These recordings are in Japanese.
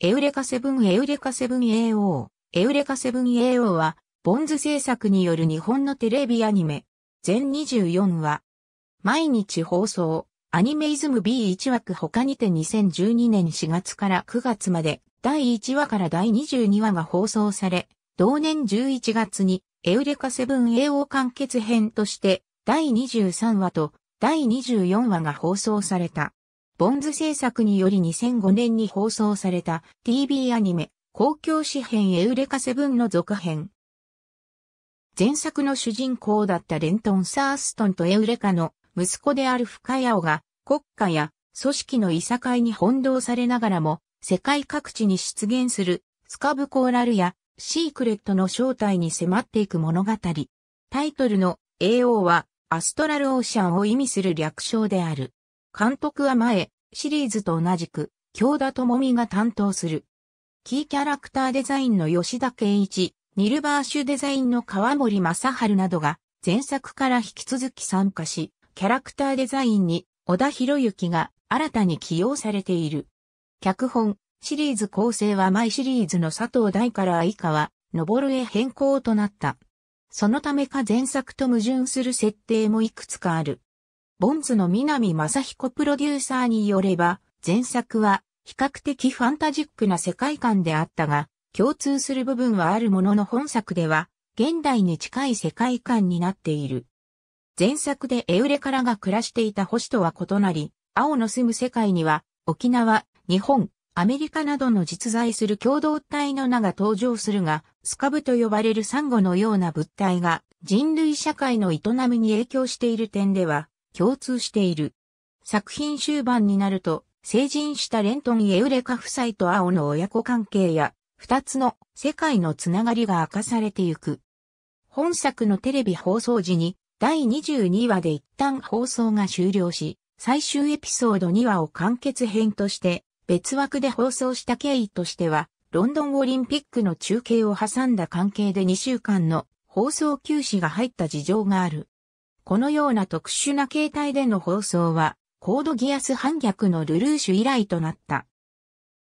エウレカセブンエウレカセブン AO、エウレカセブン AO は、ボンズ制作による日本のテレビアニメ、全24話。毎日放送、アニメイズム B1 枠他にて2012年4月から9月まで、第1話から第22話が放送され、同年11月に、エウレカセブン AO 完結編として、第23話と第24話が放送された。ボンズ制作により2005年に放送された TV アニメ、公共詩編エウレカセブンの続編。前作の主人公だったレントン・サーストンとエウレカの息子である深谷が国家や組織のいさかいに翻弄されながらも世界各地に出現するスカブコーラルやシークレットの正体に迫っていく物語。タイトルの AO はアストラルオーシャンを意味する略称である。監督は前、シリーズと同じく、京田智美が担当する。キーキャラクターデザインの吉田健一、ニルバーシュデザインの川森正春などが、前作から引き続き参加し、キャラクターデザインに小田博之が新たに起用されている。脚本、シリーズ構成は毎シリーズの佐藤大から以下は、のぼるへ変更となった。そのためか前作と矛盾する設定もいくつかある。ボンズの南正彦プロデューサーによれば、前作は比較的ファンタジックな世界観であったが、共通する部分はあるものの本作では、現代に近い世界観になっている。前作でエウレカラが暮らしていた星とは異なり、青の住む世界には、沖縄、日本、アメリカなどの実在する共同体の名が登場するが、スカブと呼ばれるサンゴのような物体が人類社会の営みに影響している点では、共通している。作品終盤になると、成人したレントン・エウレカ夫妻と青の親子関係や、二つの世界のつながりが明かされてゆく。本作のテレビ放送時に、第22話で一旦放送が終了し、最終エピソード2話を完結編として、別枠で放送した経緯としては、ロンドンオリンピックの中継を挟んだ関係で2週間の放送休止が入った事情がある。このような特殊な形態での放送は、コードギアス反逆のルルーシュ以来となった。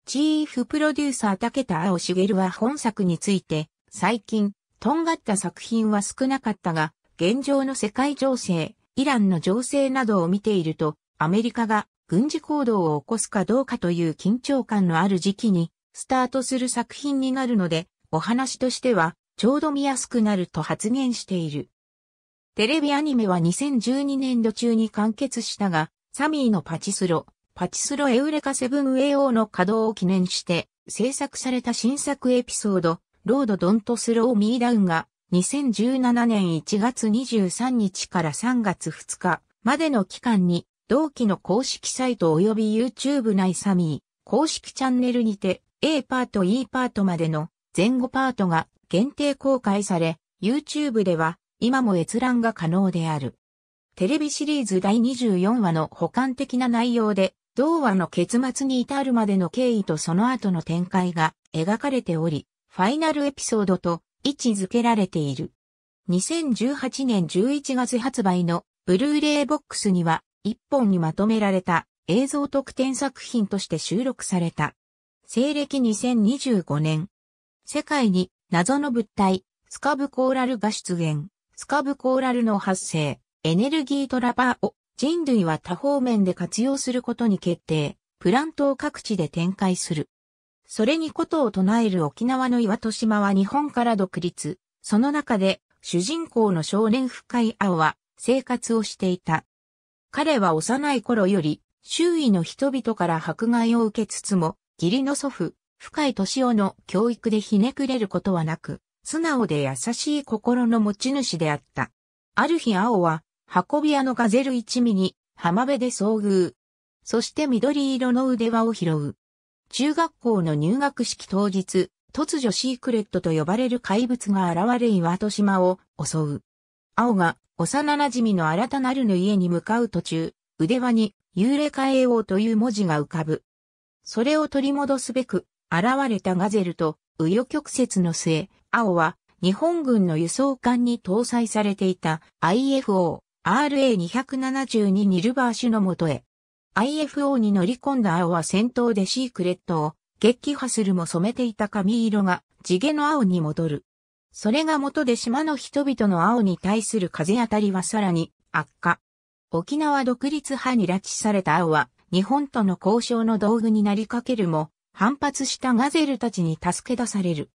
チーフプロデューサー竹田青茂は本作について、最近、とんがった作品は少なかったが、現状の世界情勢、イランの情勢などを見ていると、アメリカが軍事行動を起こすかどうかという緊張感のある時期に、スタートする作品になるので、お話としては、ちょうど見やすくなると発言している。テレビアニメは2012年度中に完結したが、サミーのパチスロ、パチスロエウレカセブン。a o の稼働を記念して制作された新作エピソード、ロードドントスローミーダウンが2017年1月23日から3月2日までの期間に同期の公式サイト及び YouTube 内サミー公式チャンネルにて A パート E パートまでの前後パートが限定公開され YouTube では今も閲覧が可能である。テレビシリーズ第24話の補完的な内容で、同話の結末に至るまでの経緯とその後の展開が描かれており、ファイナルエピソードと位置づけられている。2018年11月発売のブルーレイボックスには一本にまとめられた映像特典作品として収録された。西暦2025年。世界に謎の物体、スカブコーラルが出現。スカブコーラルの発生、エネルギートラパを人類は多方面で活用することに決定、プラントを各地で展開する。それにことを唱える沖縄の岩戸島は日本から独立、その中で主人公の少年深井青は生活をしていた。彼は幼い頃より周囲の人々から迫害を受けつつも、義理の祖父、深井敏夫の教育でひねくれることはなく、素直で優しい心の持ち主であった。ある日青は、運び屋のガゼル一味に、浜辺で遭遇。そして緑色の腕輪を拾う。中学校の入学式当日、突如シークレットと呼ばれる怪物が現れ岩戸島を襲う。青が幼馴染の新たなるの家に向かう途中、腕輪に幽霊変えようという文字が浮かぶ。それを取り戻すべく、現れたガゼルと、紆余曲折の末、青は日本軍の輸送艦に搭載されていた IFO RA272 ニルバー種のもとへ。IFO に乗り込んだ青は戦闘でシークレットを撃破するも染めていた髪色が地毛の青に戻る。それが元で島の人々の青に対する風当たりはさらに悪化。沖縄独立派に拉致された青は日本との交渉の道具になりかけるも反発したガゼルたちに助け出される。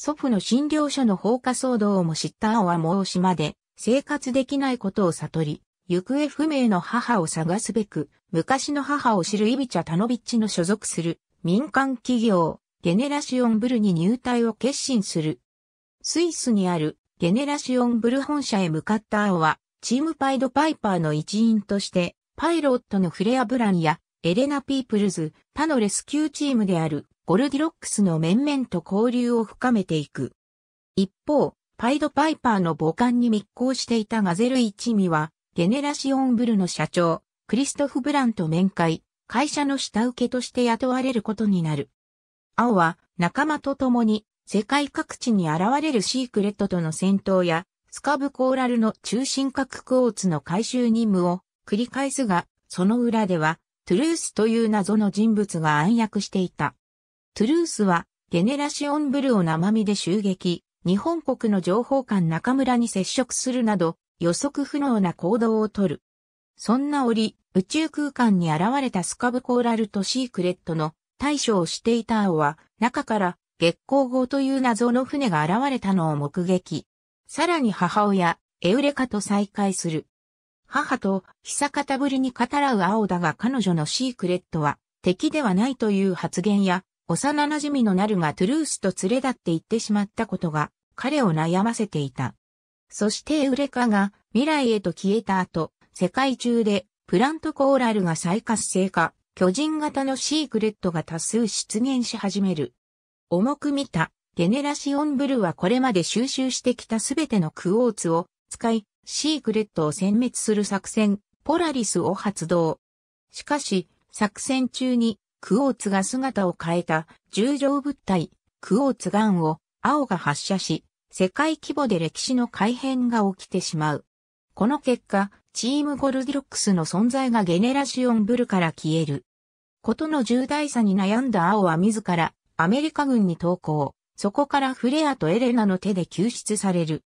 祖父の診療所の放火騒動をも知った青はもう島で生活できないことを悟り、行方不明の母を探すべく、昔の母を知るイビチャ・タノビッチの所属する民間企業、ゲネラシオンブルに入隊を決心する。スイスにあるゲネラシオンブル本社へ向かった青は、チームパイドパイパーの一員として、パイロットのフレア・ブランや、エレナ・ピープルズ、他のレスキューチームである、ゴルディロックスの面々と交流を深めていく。一方、パイドパイパーの母艦に密航していたガゼル一味は、ゲネラシオンブルの社長、クリストフ・ブランと面会、会社の下請けとして雇われることになる。青は仲間と共に世界各地に現れるシークレットとの戦闘やスカブコーラルの中心核クォーツの回収任務を繰り返すが、その裏ではトゥルースという謎の人物が暗躍していた。トゥルースは、ゲネラシオンブルを生身で襲撃、日本国の情報官中村に接触するなど、予測不能な行動をとる。そんな折、宇宙空間に現れたスカブコーラルとシークレットの対処をしていた青は、中から月光号という謎の船が現れたのを目撃。さらに母親、エウレカと再会する。母と久方ぶりに語らう青だが彼女のシークレットは敵ではないという発言や幼馴染のナルがトゥルースと連れ立って行ってしまったことが彼を悩ませていた。そしてエウレカが未来へと消えた後、世界中でプラントコーラルが再活性化、巨人型のシークレットが多数出現し始める。重く見た、ゲネラシオンブルはこれまで収集してきたすべてのクオーツを使い、シークレットを殲滅する作戦、ポラリスを発動。しかし、作戦中にクオーツが姿を変えた十条物体、クオーツガンを青が発射し、世界規模で歴史の改変が起きてしまう。この結果、チームゴルディロックスの存在がゲネラシオンブルから消える。ことの重大さに悩んだ青は自らアメリカ軍に投降。そこからフレアとエレナの手で救出される。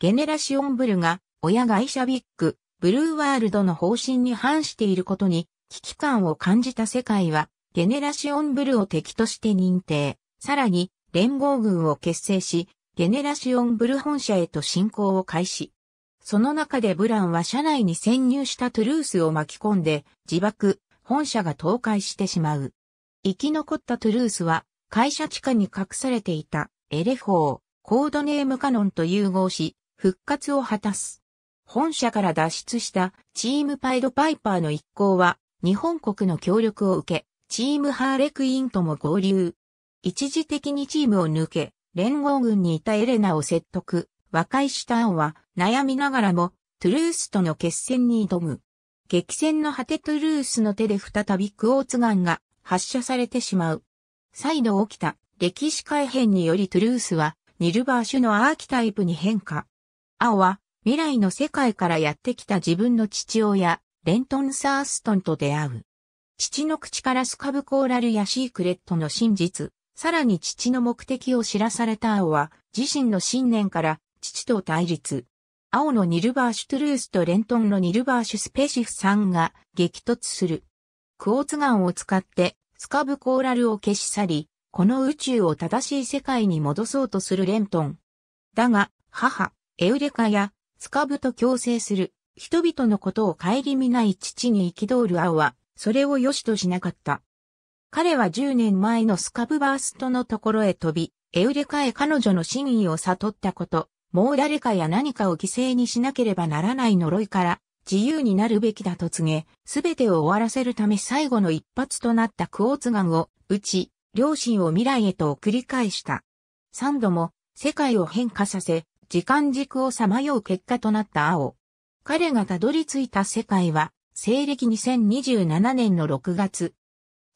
ゲネラシオンブルが親会社ビッグ、ブルーワールドの方針に反していることに危機感を感じた世界はゲネラシオンブルを敵として認定、さらに連合軍を結成し、ゲネラシオンブル本社へと進行を開始。その中でブランは社内に潜入したトゥルースを巻き込んで、自爆、本社が倒壊してしまう。生き残ったトゥルースは、会社地下に隠されていたエレフォー、コードネームカノンと融合し、復活を果たす。本社から脱出したチームパイドパイパーの一行は、日本国の協力を受け、チームハーレクインとも合流。一時的にチームを抜け、連合軍にいたエレナを説得、和解したアンは悩みながらもトゥルースとの決戦に挑む。激戦の果てトゥルースの手で再びクオーツガンが発射されてしまう。再度起きた歴史改変によりトゥルースはニルバーシュのアーキタイプに変化。青は未来の世界からやってきた自分の父親、レントン・サーストンと出会う。父の口からスカブコーラルやシークレットの真実、さらに父の目的を知らされた青は、自身の信念から父と対立。青のニルバーシュトゥルースとレントンのニルバーシュスペシフさんが激突する。クォーツガンを使ってスカブコーラルを消し去り、この宇宙を正しい世界に戻そうとするレントン。だが、母、エウレカやスカブと共生する人々のことを顧みない父に憤る青は、それを良しとしなかった。彼は10年前のスカブバーストのところへ飛び、エウレカへ彼女の真意を悟ったこと、もう誰かや何かを犠牲にしなければならない呪いから自由になるべきだと告げ、すべてを終わらせるため最後の一発となったクオーツガンを撃ち、両親を未来へと送り返した。三度も世界を変化させ、時間軸をさまよう結果となった青。彼がたどり着いた世界は西暦2027年の6月。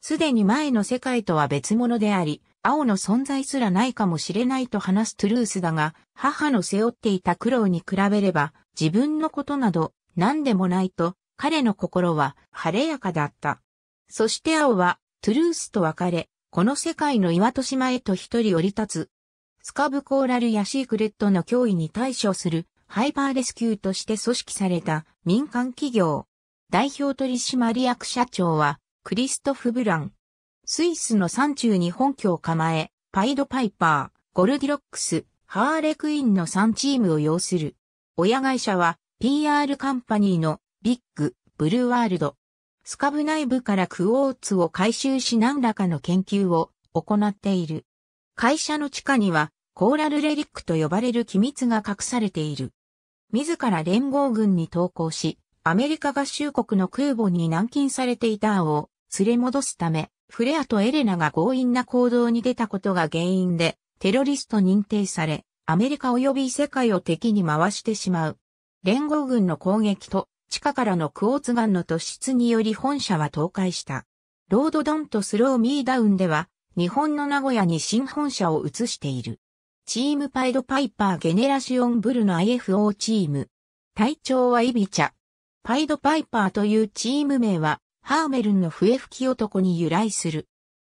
すでに前の世界とは別物であり、青の存在すらないかもしれないと話すトゥルースだが、母の背負っていた苦労に比べれば、自分のことなど何でもないと、彼の心は晴れやかだった。そして青は、トゥルースと別れ、この世界の岩戸島へと一人降り立つ。スカブコーラルやシークレットの脅威に対処するハイパーレスキューとして組織された民間企業。代表取締役社長は、クリストフ・ブラン。スイスの山中に本拠を構え、パイドパイパー、ゴルディロックス、ハーレクインの3チームを要する。親会社は、PR カンパニーのビッグ、ブルーワールド。スカブ内部からクォーツを回収し何らかの研究を行っている。会社の地下には、コーラルレリックと呼ばれる機密が隠されている。自ら連合軍に投降し、アメリカ合衆国の空母に軟禁されていた青を連れ戻すため、フレアとエレナが強引な行動に出たことが原因で、テロリスト認定され、アメリカ及び世界を敵に回してしまう。連合軍の攻撃と、地下からのクォーツガンの突出により本社は倒壊した。ロードドンとスローミーダウンでは、日本の名古屋に新本社を移している。チームパイドパイパーゲネラシオンブルの IFO チーム。隊長はイビチャ。パイドパイパーというチーム名は、ハーメルンの笛吹き男に由来する。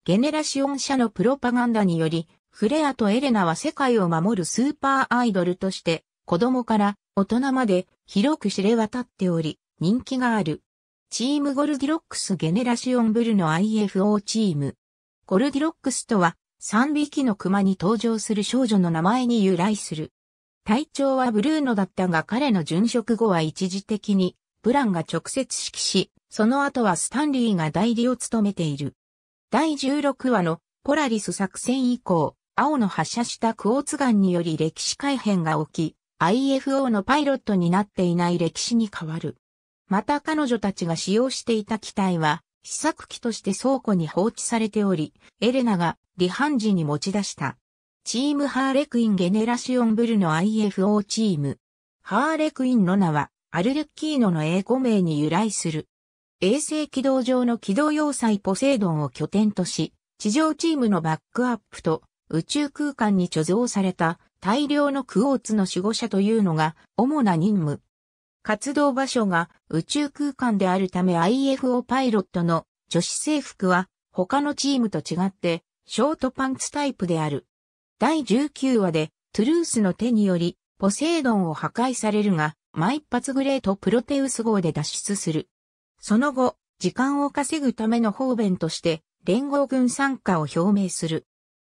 ゲネラシオン社のプロパガンダにより、フレアとエレナは世界を守るスーパーアイドルとして、子供から大人まで広く知れ渡っており、人気がある。チームゴルディロックスゲネラシオンブルの IFO チーム。ゴルディロックスとは、3匹の熊に登場する少女の名前に由来する。体調はブルーノだったが彼の殉職後は一時的にブランが直接指揮し、その後はスタンリーが代理を務めている。第16話のポラリス作戦以降、青の発射したクォーツガンにより歴史改変が起き、IFO のパイロットになっていない歴史に変わる。また彼女たちが使用していた機体は、試作機として倉庫に放置されており、エレナが離反時に持ち出した。チームハーレクイン・ゲネラシオン・ブルの IFO チーム。ハーレクイン・ロナはアルレッキーノの英語名に由来する。衛星軌道上の軌道要塞ポセイドンを拠点とし、地上チームのバックアップと宇宙空間に貯蔵された大量のクォーツの守護者というのが主な任務。活動場所が宇宙空間であるため IFO パイロットの女子制服は他のチームと違ってショートパンツタイプである。第19話でトゥルースの手によりポセイドンを破壊されるが毎一発グレートプロテウス号で脱出する。その後、時間を稼ぐための方便として、連合軍参加を表明する。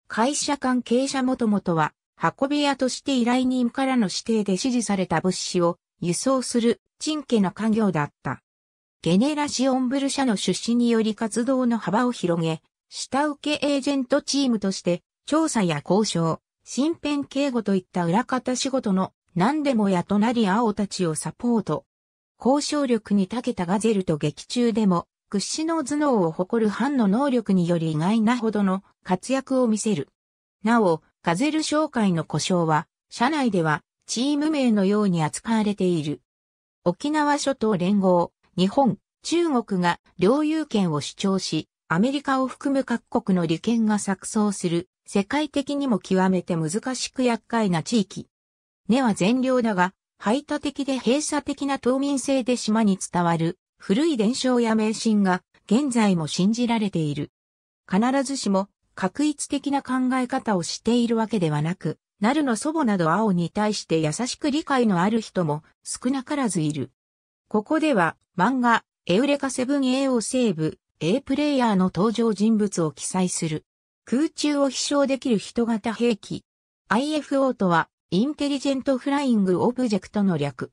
会社関係者もともとは、運び屋として依頼人からの指定で指示された物資を輸送する、陳家の家業だった。ゲネラシオンブル社の出資により活動の幅を広げ、下請けエージェントチームとして、調査や交渉、身辺警護といった裏方仕事の何でもやとなり青たちをサポート。交渉力に長けたガゼルと劇中でも、屈指の頭脳を誇る藩の能力により意外なほどの活躍を見せる。なお、ガゼル商会の故障は、社内ではチーム名のように扱われている。沖縄諸島連合、日本、中国が領有権を主張し、アメリカを含む各国の利権が錯綜する、世界的にも極めて難しく厄介な地域。根は善良だが、排他的で閉鎖的な島民性で島に伝わる古い伝承や迷信が現在も信じられている。必ずしも確一的な考え方をしているわけではなく、ナルの祖母など青に対して優しく理解のある人も少なからずいる。ここでは漫画、エウレカセブン A をセーブ、A プレイヤーの登場人物を記載する。空中を飛翔できる人型兵器。IFO とはインテリジェントフライングオブジェクトの略。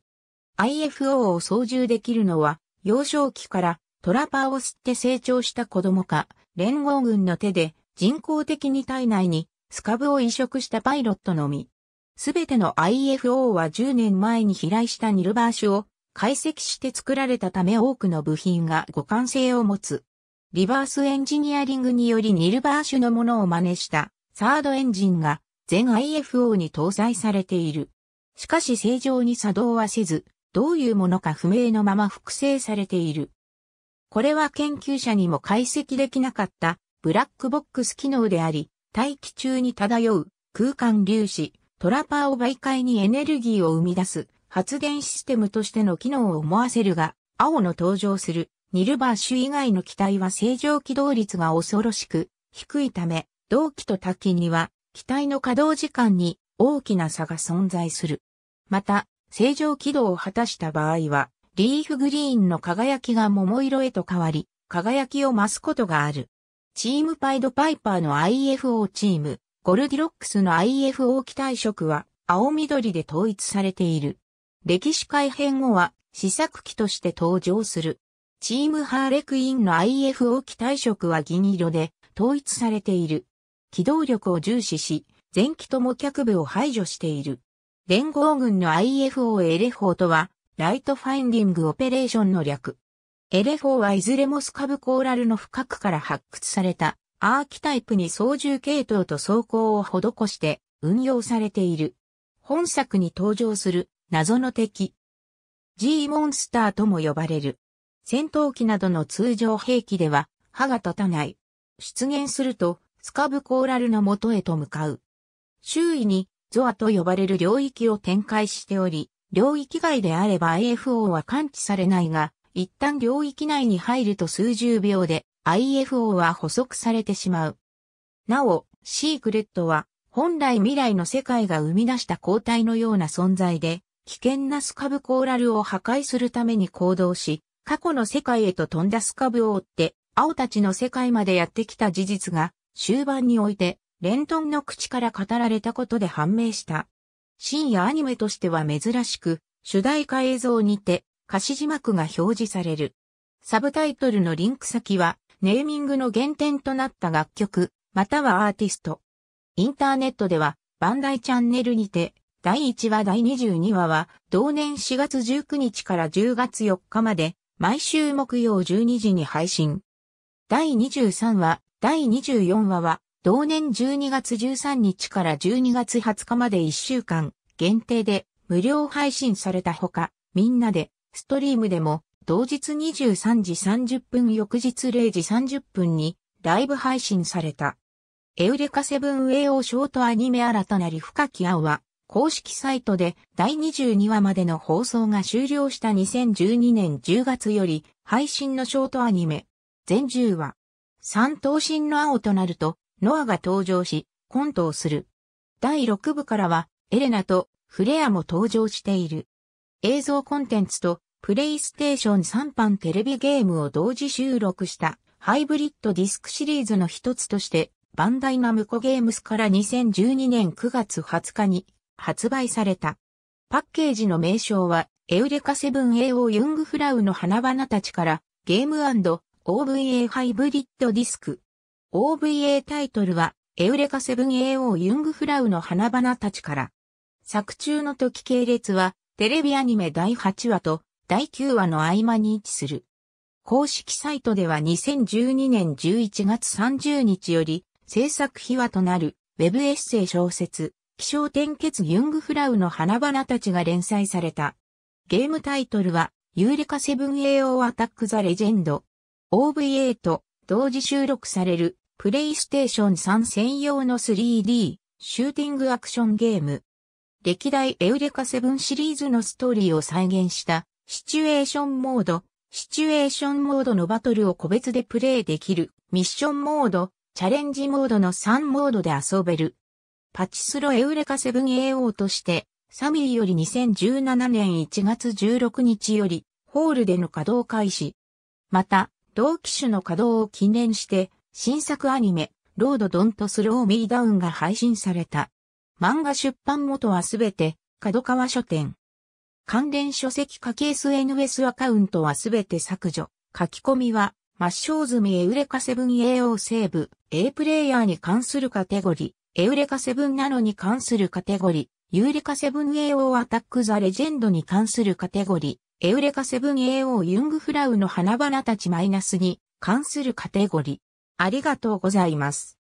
IFO を操縦できるのは、幼少期からトラパーを吸って成長した子供か、連合軍の手で人工的に体内にスカブを移植したパイロットのみ。すべての IFO は10年前に飛来したニルバーシュを解析して作られたため多くの部品が互換性を持つ。リバースエンジニアリングによりニルバーシュのものを真似したサードエンジンが全 IFO に搭載されている。しかし正常に作動はせず、どういうものか不明のまま複製されている。これは研究者にも解析できなかったブラックボックス機能であり、大気中に漂う空間粒子、トラパーを媒介にエネルギーを生み出す発電システムとしての機能を思わせるが、青の登場するニルバーシュ以外の機体は正常起動率が恐ろしく低いため、同期と多機には機体の稼働時間に大きな差が存在する。また、正常軌道を果たした場合は、リーフグリーンの輝きが桃色へと変わり、輝きを増すことがある。チームパイドパイパーの IFO チーム、ゴルディロックスの IFO 機体色は青緑で統一されている。歴史改変後は試作機として登場する。チームハーレクインの IFO 機体色は銀色で統一されている。機動力を重視し、前期とも脚部を排除している。連合軍の i f o エレフォーとは、ライトファインディングオペレーションの略。エレフォーはいずれもスカブコーラルの深くから発掘されたアーキタイプに操縦系統と走行を施して運用されている。本作に登場する謎の敵。G モンスターとも呼ばれる。戦闘機などの通常兵器では歯が立たない。出現するとスカブコーラルの元へと向かう。周囲にゾアと呼ばれる領域を展開しており、領域外であれば AFO は感知されないが、一旦領域内に入ると数十秒で IFO は捕捉されてしまう。なお、シークレットは本来未来の世界が生み出した抗体のような存在で、危険なスカブコーラルを破壊するために行動し、過去の世界へと飛んだスカブを追って、青たちの世界までやってきた事実が終盤において、レントンの口から語られたことで判明した。深夜アニメとしては珍しく、主題歌映像にて、歌詞字幕が表示される。サブタイトルのリンク先は、ネーミングの原点となった楽曲、またはアーティスト。インターネットでは、バンダイチャンネルにて、第1話第22話は、同年4月19日から10月4日まで、毎週木曜12時に配信。第23話、第24話は、同年12月13日から12月20日まで1週間限定で無料配信されたほか、みんなで、ストリームでも、同日23時30分翌日0時30分にライブ配信された。エウレカセブンウェイオーショートアニメ新たなり深き青は、公式サイトで第22話までの放送が終了した2012年10月より配信のショートアニメ、全10話。三頭身の青となると、ノアが登場し、コントをする。第六部からは、エレナとフレアも登場している。映像コンテンツと、プレイステーション3版テレビゲームを同時収録したハイブリッドディスクシリーズの一つとして、バンダイナムコゲームスから2012年9月20日に発売された。パッケージの名称は、エウレカセブン a o ユングフラウの花々たちからゲーム OVA ハイブリッドディスク。OVA タイトルは、エウレカ 7AO ユングフラウの花々たちから。作中の時系列は、テレビアニメ第8話と第9話の合間に位置する。公式サイトでは2012年11月30日より、制作秘話となる、ウェブエッセイ小説、気象転結ユングフラウの花々たちが連載された。ゲームタイトルは、ユーレカ 7AO アタックザレジェンド、OVA と同時収録されるプレイステーション3専用の 3D シューティングアクションゲーム。歴代エウレカ7シリーズのストーリーを再現したシチュエーションモード、シチュエーションモードのバトルを個別でプレイできるミッションモード、チャレンジモードの3モードで遊べる。パチスロエウレカ 7AO としてサミーより2017年1月16日よりホールでの稼働開始。また、同機種の稼働を記念して、新作アニメ、ロード・ドント・スロー・ミー・ダウンが配信された。漫画出版元はすべて、角川書店。関連書籍書き SNS アカウントはすべて削除。書き込みは、抹消済みエウレカセブン AO セーブ、A プレイヤーに関するカテゴリー、エウレカセブンなのに関するカテゴリー、ユーレカセブン AO アタックザレジェンドに関するカテゴリエウレカ 7AO ユングフラウの花々たちマイナスに関するカテゴリ。ありがとうございます。